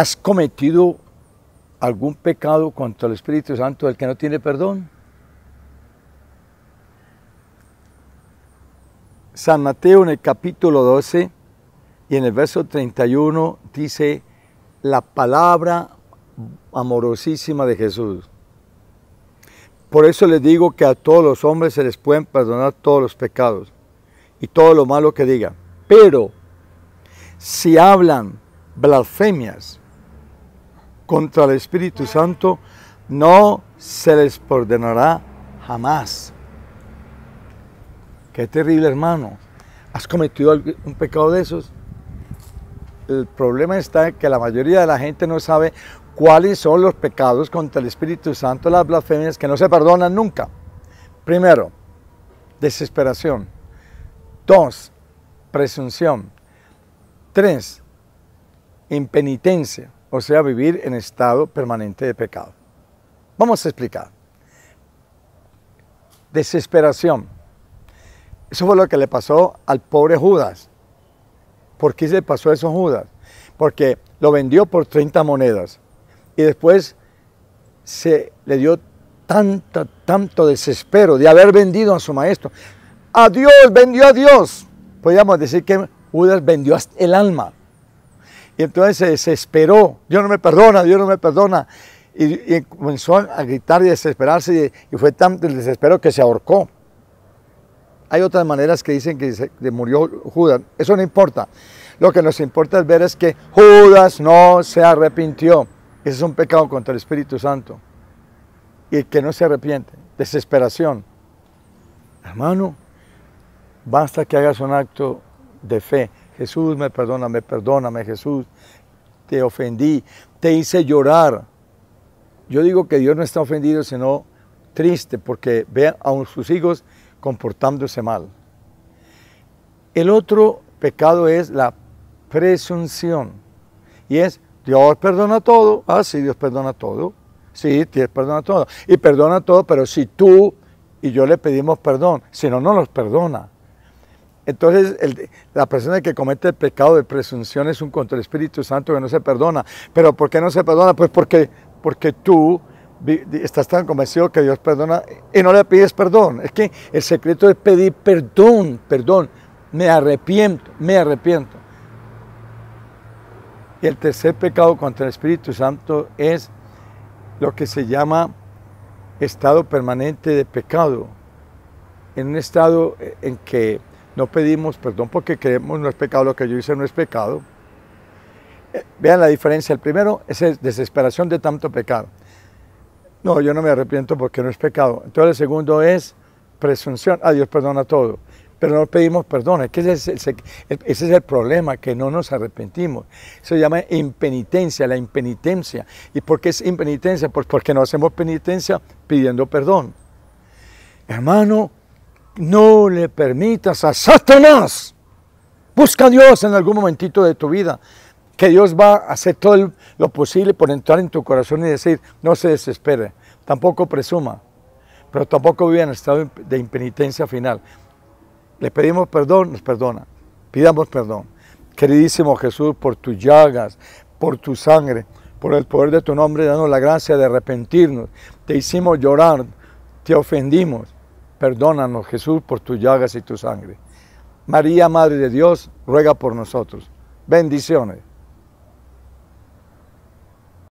¿Has cometido algún pecado contra el Espíritu Santo del que no tiene perdón? San Mateo en el capítulo 12 y en el verso 31 dice la palabra amorosísima de Jesús. Por eso les digo que a todos los hombres se les pueden perdonar todos los pecados y todo lo malo que digan. Pero si hablan blasfemias contra el Espíritu Santo, no se les ordenará jamás. Qué terrible hermano. ¿Has cometido un pecado de esos? El problema está en que la mayoría de la gente no sabe cuáles son los pecados contra el Espíritu Santo, las blasfemias que no se perdonan nunca. Primero, desesperación. Dos, presunción. Tres, impenitencia o sea, vivir en estado permanente de pecado. Vamos a explicar. Desesperación. Eso fue lo que le pasó al pobre Judas. ¿Por qué se le pasó eso a Judas? Porque lo vendió por 30 monedas y después se le dio tanto, tanto desespero de haber vendido a su maestro. A Dios, vendió a Dios. Podríamos decir que Judas vendió el alma y entonces se desesperó, Dios no me perdona, Dios no me perdona. Y, comenzó a gritar y a desesperarse y, fue tan el desespero que se ahorcó. Hay otras maneras que dicen que murió Judas, eso no importa. Lo que nos importa es ver es que Judas no se arrepintió. Ese es un pecado contra el Espíritu Santo. Y que no se arrepiente, desesperación. Hermano, basta que hagas un acto de fe. Jesús, me perdóname, perdóname, Jesús, te ofendí, te hice llorar. Yo digo que Dios no está ofendido, sino triste, porque ve a sus hijos comportándose mal. El otro pecado es la presunción, y es Dios perdona todo, ah, sí, Dios perdona todo, sí, Dios perdona todo, y perdona todo, pero si tú y yo le pedimos perdón, si no, no nos perdona. Entonces, la persona que comete el pecado de presunción es un contra el Espíritu Santo que no se perdona. ¿Pero por qué no se perdona? Pues porque, porque tú estás tan convencido que Dios perdona y no le pides perdón. Es que el secreto es pedir perdón, perdón. Me arrepiento, me arrepiento. Y el tercer pecado contra el Espíritu Santo es lo que se llama estado permanente de pecado. En un estado eh, en que no pedimos perdón porque creemos no es pecado, lo que yo hice no es pecado. Eh, vean la diferencia. El primero es desesperación de tanto pecado. No, yo no me arrepiento porque no es pecado. Entonces el segundo es presunción. Ah, Dios perdona todo. Pero no pedimos perdón. ese es el, problema, que no nos arrepentimos. Se llama impenitencia, la impenitencia. ¿Y por qué es impenitencia? Pues porque no hacemos penitencia pidiendo perdón. Hermano, no le permitas a Satanás. Busca a Dios en algún momentito de tu vida, que Dios va a hacer todo lo posible por entrar en tu corazón y decir, no se desespere, tampoco presuma, pero tampoco vive en estado de impenitencia final. Le pedimos perdón, nos perdona. Pidamos perdón. Queridísimo Jesús, por tus llagas, por tu sangre, por el poder de tu nombre, danos la gracia de arrepentirnos. Te hicimos llorar, te ofendimos Perdónanos, Jesús, por tus llagas y tu sangre. María, Madre de Dios, ruega por nosotros. Bendiciones.